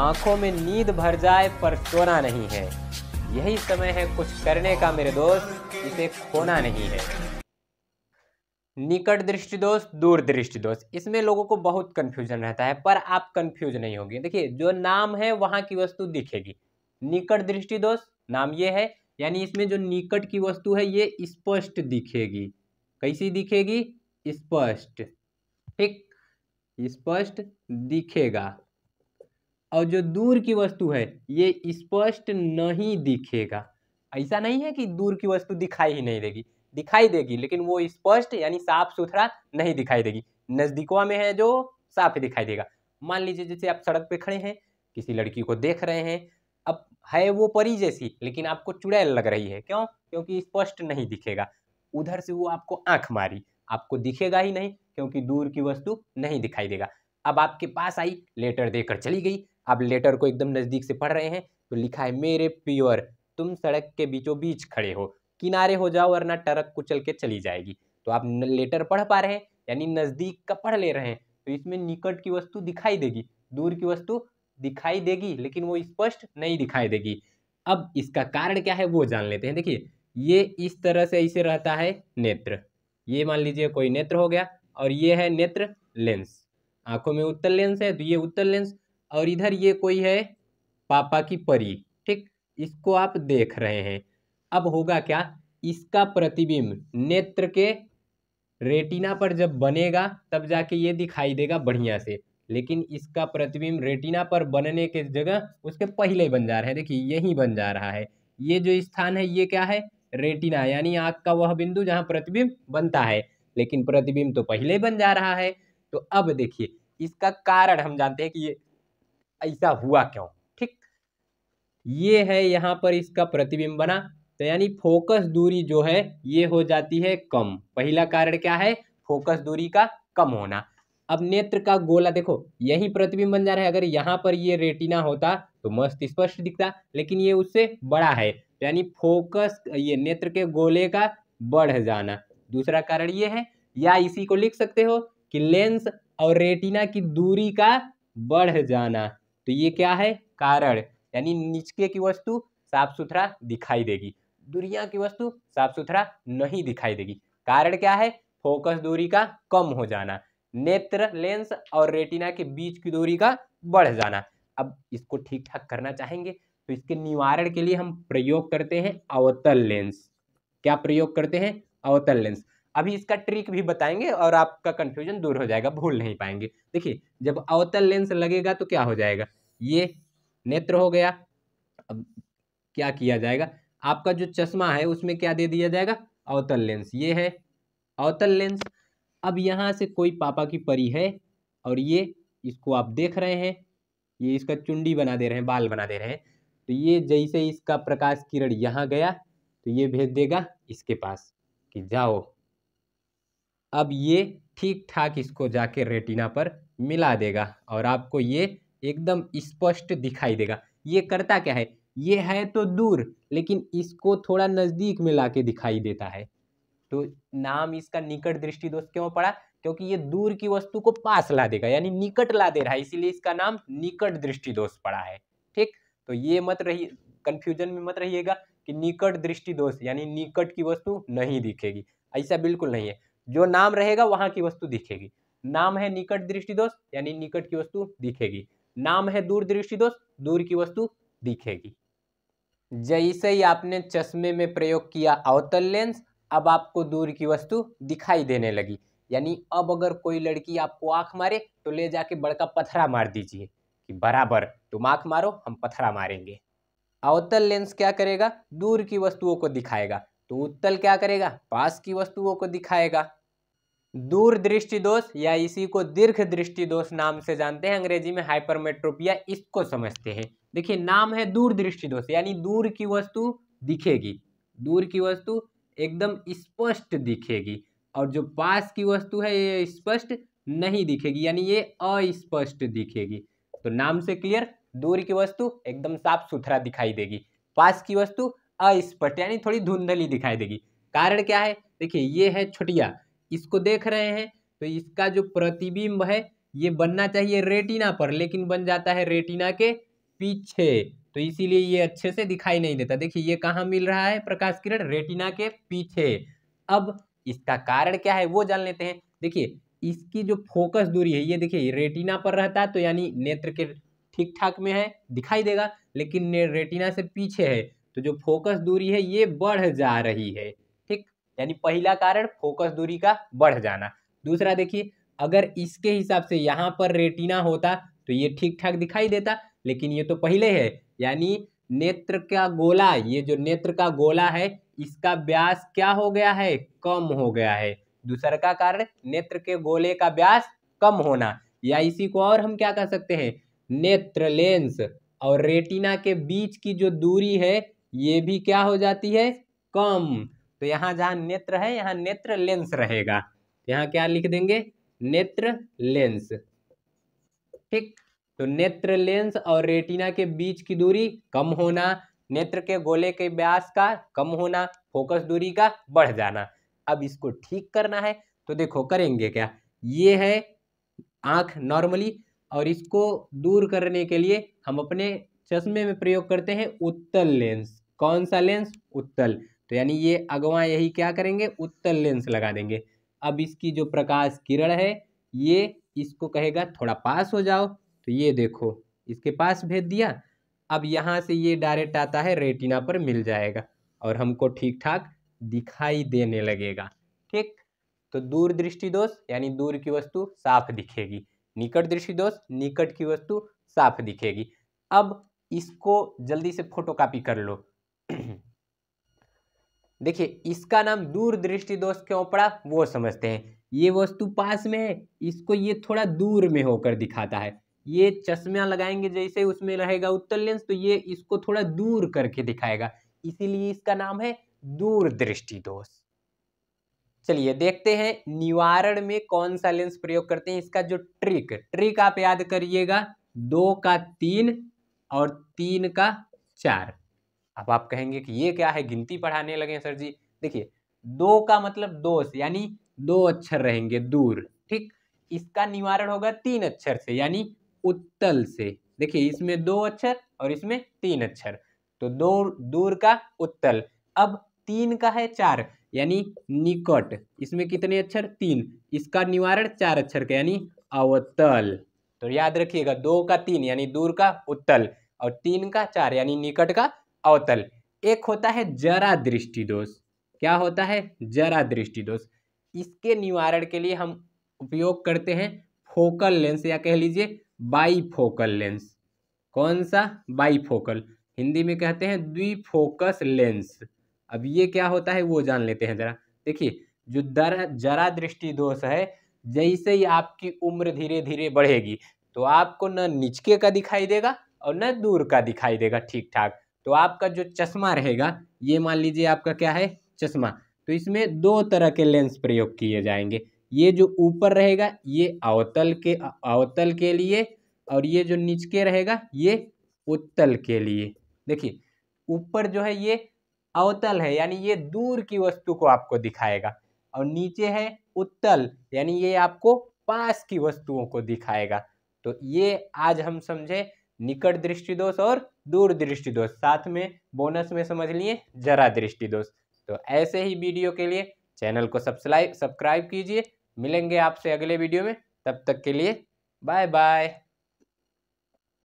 आंखों में नींद भर जाए पर सोना नहीं है यही समय है कुछ करने का मेरे दोस्त इसे खोना नहीं है निकट दृष्टि दोष दूर दृष्टि दोष इसमें लोगों को बहुत कंफ्यूजन रहता है पर आप कंफ्यूज नहीं होगी देखिए जो नाम है वहां की वस्तु दिखेगी निकट दृष्टि दोष नाम ये है यानी इसमें जो निकट की वस्तु है ये स्पष्ट दिखेगी कैसी दिखेगी स्पष्ट ठीक स्पष्ट दिखेगा और जो दूर की वस्तु है ये स्पष्ट नहीं दिखेगा ऐसा नहीं है कि दूर की वस्तु दिखाई ही नहीं देगी दिखाई देगी लेकिन वो स्पष्ट यानी साफ सुथरा नहीं दिखाई देगी नज़दीकों में है जो साफ दिखाई देगा मान लीजिए जैसे आप सड़क पे खड़े हैं किसी लड़की को देख रहे हैं अब है वो परी जैसी लेकिन आपको चुड़ैल लग रही है क्यों क्योंकि स्पष्ट नहीं दिखेगा उधर से वो आपको आंख मारी आपको दिखेगा ही नहीं क्योंकि दूर की वस्तु नहीं दिखाई देगा अब आपके पास आई लेटर देकर चली गई आप लेटर को एकदम नज़दीक से पढ़ रहे हैं तो लिखा है मेरे प्योर तुम सड़क के बीचों बीच खड़े हो किनारे हो जाओ वरना ट्रक कुचल के चली जाएगी तो आप लेटर पढ़ पा रहे हैं यानी नज़दीक का पढ़ ले रहे हैं तो इसमें निकट की वस्तु दिखाई देगी दूर की वस्तु दिखाई देगी लेकिन वो स्पष्ट नहीं दिखाई देगी अब इसका कारण क्या है वो जान लेते हैं देखिए ये इस तरह से ऐसे रहता है नेत्र ये मान लीजिए कोई नेत्र हो गया और ये है नेत्र लेंस आंखों में उत्तर लेंस है तो ये उत्तर लेंस और इधर ये कोई है पापा की परी ठीक इसको आप देख रहे हैं अब होगा क्या इसका प्रतिबिंब नेत्र के रेटिना पर जब बनेगा तब जाके ये दिखाई देगा बढ़िया से लेकिन इसका प्रतिबिंब रेटिना पर बनने के जगह उसके पहले बन जा रहे हैं देखिए यही बन जा रहा है ये जो स्थान है ये क्या है रेटिना यानी आँख का वह बिंदु जहाँ प्रतिबिंब बनता है लेकिन प्रतिबिंब तो पहले बन जा रहा है तो अब देखिए इसका कारण हम जानते हैं कि ये ऐसा हुआ क्यों ठीक ये है यहाँ पर इसका प्रतिबिंब बना तो यानी फोकस दूरी जो है ये हो जाती है कम पहला कारण क्या है फोकस दूरी का कम होना अब नेत्र का गोला देखो यही प्रतिबिंब बन जा रहा है अगर यहाँ पर ये रेटिना होता तो मस्त स्पष्ट दिखता लेकिन ये उससे बड़ा है तो यानी फोकस ये नेत्र के गोले का बढ़ जाना दूसरा कारण ये है या इसी को लिख सकते हो कि लेंस और रेटिना की दूरी का बढ़ जाना तो ये क्या है कारण यानी नीचे की वस्तु साफ सुथरा दिखाई देगी दुनिया की वस्तु साफ सुथरा नहीं दिखाई देगी कारण क्या है फोकस दूरी का कम हो जाना नेत्र लेंस और रेटिना के बीच की दूरी का बढ़ जाना अब इसको ठीक ठाक करना चाहेंगे तो इसके निवारण के लिए हम प्रयोग करते हैं अवतल लेंस क्या प्रयोग करते हैं अवतल लेंस अभी इसका ट्रिक भी बताएंगे और आपका कंफ्यूजन दूर हो जाएगा भूल नहीं पाएंगे देखिए जब अवतल लेंस लगेगा तो क्या हो जाएगा ये नेत्र हो गया अब क्या किया जाएगा आपका जो चश्मा है उसमें क्या दे दिया जाएगा अवतल लेंस ये है अवतल लेंस अब यहाँ से कोई पापा की परी है और ये इसको आप देख रहे हैं ये इसका चुंडी बना दे रहे हैं बाल बना दे रहे हैं तो ये जैसे इसका प्रकाश किरण यहाँ गया तो ये भेज देगा इसके पास कि जाओ अब ये ठीक ठाक इसको जाके रेटिना पर मिला देगा और आपको ये एकदम स्पष्ट दिखाई देगा ये करता क्या है ये है तो दूर लेकिन इसको थोड़ा नज़दीक में ला के दिखाई देता है तो नाम इसका निकट दृष्टि दोष क्यों पड़ा क्योंकि ये दूर की वस्तु को पास ला देगा यानी निकट ला दे रहा है इसीलिए इसका नाम निकट दृष्टि दोष पड़ा है ठीक तो ये मत रही कन्फ्यूजन में मत रहिएगा कि निकट दृष्टि दोष यानी निकट की वस्तु नहीं दिखेगी ऐसा बिल्कुल नहीं है जो नाम रहेगा वहां की वस्तु दिखेगी नाम है निकट दृष्टि दोष यानी निकट की वस्तु दिखेगी नाम है दूर दृष्टि दोष दूर की वस्तु दिखेगी जैसे ही आपने चश्मे में प्रयोग किया अवतल लेंस अब आपको दूर की वस्तु दिखाई देने लगी यानी अब अगर कोई लड़की आपको आंख मारे तो ले जाके बड़का पथरा मार दीजिए कि बराबर तुम आंख मारो हम पथरा मारेंगे अवतल लेंस क्या करेगा दूर की वस्तुओं को दिखाएगा तो उत्तल क्या करेगा पास की वस्तुओं को दिखाएगा दूरदृष्टि दोष या इसी को दीर्घ दृष्टि दोष नाम से जानते हैं अंग्रेजी में हाइपरमेट्रोपिया इसको समझते हैं देखिए नाम है दूरदृष्टि दोष यानी दूर की वस्तु दिखेगी दूर की वस्तु एकदम स्पष्ट दिखेगी और जो पास की वस्तु है ये स्पष्ट नहीं दिखेगी यानी ये अस्पष्ट दिखेगी तो नाम से क्लियर दूर की वस्तु एकदम साफ सुथरा दिखाई देगी पास की वस्तु अस्पष्ट यानी थोड़ी धुंधली दिखाई देगी कारण क्या है देखिए ये है छुटिया इसको देख रहे हैं तो इसका जो प्रतिबिंब है ये बनना चाहिए रेटिना पर लेकिन बन जाता है रेटिना के पीछे तो इसीलिए ये अच्छे से दिखाई नहीं देता देखिए ये कहाँ मिल रहा है प्रकाश किरण रेटिना के पीछे अब इसका कारण क्या है वो जान लेते हैं देखिए इसकी जो फोकस दूरी है ये देखिए रेटिना पर रहता तो यानी नेत्र के ठीक ठाक में है दिखाई देगा लेकिन रेटिना से पीछे है तो जो फोकस दूरी है ये बढ़ जा रही है यानी पहला कारण फोकस दूरी का बढ़ जाना दूसरा देखिए अगर इसके हिसाब से यहाँ पर रेटिना होता तो ये ठीक ठाक दिखाई देता लेकिन ये तो पहले है यानी नेत्र का गोला ये जो नेत्र का गोला है इसका व्यास क्या हो गया है कम हो गया है दूसरा का कारण नेत्र के गोले का व्यास कम होना या इसी को और हम क्या कह सकते हैं नेत्र लेंस और रेटिना के बीच की जो दूरी है ये भी क्या हो जाती है कम तो यहाँ जहाँ नेत्र है यहाँ नेत्र लेंस रहेगा तो यहाँ क्या लिख देंगे नेत्र लेंस ठीक तो नेत्र लेंस और रेटिना के बीच की दूरी कम होना नेत्र के गोले के व्यास का कम होना फोकस दूरी का बढ़ जाना अब इसको ठीक करना है तो देखो करेंगे क्या ये है आंख नॉर्मली और इसको दूर करने के लिए हम अपने चश्मे में प्रयोग करते हैं उत्तल लेंस कौन सा लेंस उत्तल तो यानी ये अगवा यही क्या करेंगे उत्तल लेंस लगा देंगे अब इसकी जो प्रकाश किरण है ये इसको कहेगा थोड़ा पास हो जाओ तो ये देखो इसके पास भेज दिया अब यहाँ से ये डायरेक्ट आता है रेटिना पर मिल जाएगा और हमको ठीक ठाक दिखाई देने लगेगा ठीक तो दूर दृष्टि दोष यानी दूर की वस्तु साफ दिखेगी निकट दृष्टि दोष निकट की वस्तु साफ दिखेगी अब इसको जल्दी से फोटो कर लो देखिए इसका नाम दूरदृष्टि दोष क्यों पड़ा वो समझते हैं ये वस्तु पास में है इसको ये थोड़ा दूर में होकर दिखाता है ये चश्मा लगाएंगे जैसे उसमें रहेगा उत्तर लेंस तो ये इसको थोड़ा दूर करके दिखाएगा इसीलिए इसका नाम है दूरदृष्टि दोष चलिए देखते हैं निवारण में कौन सा लेंस प्रयोग करते हैं इसका जो ट्रिक ट्रिक आप याद करिएगा दो का तीन और तीन का चार अब आप कहेंगे कि ये क्या है गिनती पढ़ाने लगे सर जी देखिए दो का मतलब दोष यानी दो अक्षर रहेंगे दूर ठीक इसका निवारण होगा तीन अक्षर से यानी उत्तल से देखिए इसमें दो अक्षर और इसमें तीन अक्षर तो दो दूर का उत्तल अब तीन का है चार यानी निकट इसमें कितने अक्षर तीन इसका निवारण चार अक्षर का यानी अवतल तो याद रखिएगा दो का तीन यानी दूर का उत्तल और तीन का चार यानी निकट का अवतल एक होता है जरा दृष्टि दोष क्या होता है जरा दृष्टि दोष इसके निवारण के लिए हम उपयोग करते हैं फोकल लेंस या कह लीजिए बाईफोकल लेंस कौन सा बाईफोकल हिंदी में कहते हैं द्विफोकस लेंस अब ये क्या होता है वो जान लेते हैं ज़रा देखिए जो दर जरा दृष्टि दोष है जैसे ही आपकी उम्र धीरे धीरे बढ़ेगी तो आपको न निचके का दिखाई देगा और न दूर का दिखाई देगा ठीक ठाक तो आपका जो चश्मा रहेगा ये मान लीजिए आपका क्या है चश्मा तो इसमें दो तरह के लेंस प्रयोग किए जाएंगे ये जो ऊपर रहेगा ये अवतल के अवतल के लिए और ये जो नीच के रहेगा ये उत्तल के लिए देखिए ऊपर जो है ये अवतल है यानी ये दूर की वस्तु को आपको दिखाएगा और नीचे है उत्तल यानी ये आपको पास की वस्तुओं को दिखाएगा तो ये आज हम समझे निकट दृष्टि दोष और दूर दृष्टि दोष साथ में बोनस में समझ लिए जरा दृष्टि दोष तो ऐसे ही वीडियो के लिए चैनल को सब्सक्राइब सब्सक्राइब कीजिए मिलेंगे आपसे अगले वीडियो में तब तक के लिए बाय बाय